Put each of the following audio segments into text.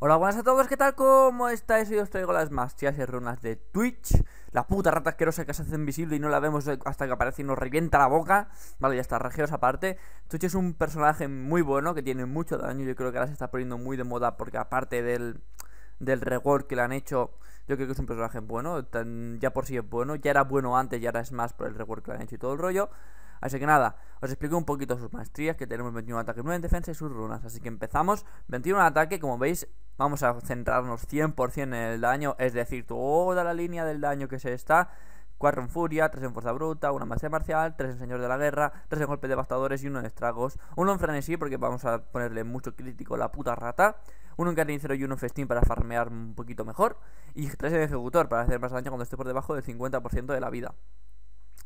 Hola, buenas a todos, ¿qué tal? ¿Cómo estáis? Hoy os traigo las maestrías y runas de Twitch La puta rata asquerosa que se hace invisible y no la vemos hasta que aparece y nos revienta la boca Vale, ya está, regios aparte Twitch es un personaje muy bueno que tiene mucho daño Yo creo que ahora se está poniendo muy de moda porque aparte del, del rework que le han hecho Yo creo que es un personaje bueno, ya por sí es bueno Ya era bueno antes y ahora es más por el rework que le han hecho y todo el rollo Así que nada, os explico un poquito sus maestrías, que tenemos 21 ataques, 9 en defensa y sus runas. Así que empezamos, 21 ataque, como veis, vamos a centrarnos 100% en el daño, es decir, toda la línea del daño que se está. 4 en furia, 3 en fuerza bruta, 1 en masa marcial, 3 en señor de la guerra, 3 en golpes devastadores y 1 en estragos. 1 en frenesí porque vamos a ponerle mucho crítico a la puta rata. 1 en carnicero y 1 en festín para farmear un poquito mejor. Y 3 en ejecutor para hacer más daño cuando esté por debajo del 50% de la vida.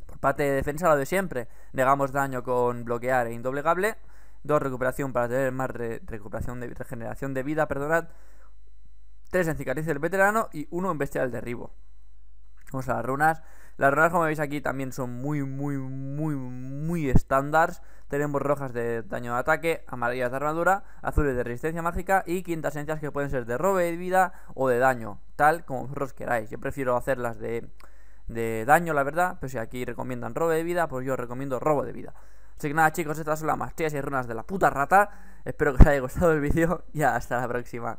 Por parte de defensa lo de siempre. Negamos daño con bloquear e indoblegable. 2 recuperación para tener más recuperación de regeneración de vida, perdonad. 3 en cicatriz del veterano y 1 en bestia del derribo. Vamos a las runas. Las runas, como veis aquí, también son muy, muy, muy, muy estándar. Tenemos rojas de daño de ataque, amarillas de armadura, azules de resistencia mágica y quintas esencias que pueden ser de robe de vida o de daño, tal como vosotros queráis. Yo prefiero hacerlas de, de daño, la verdad, pero si aquí recomiendan robo de vida, pues yo recomiendo robo de vida. Así que nada chicos, estas son las mastillas y runas de la puta rata. Espero que os haya gustado el vídeo y hasta la próxima.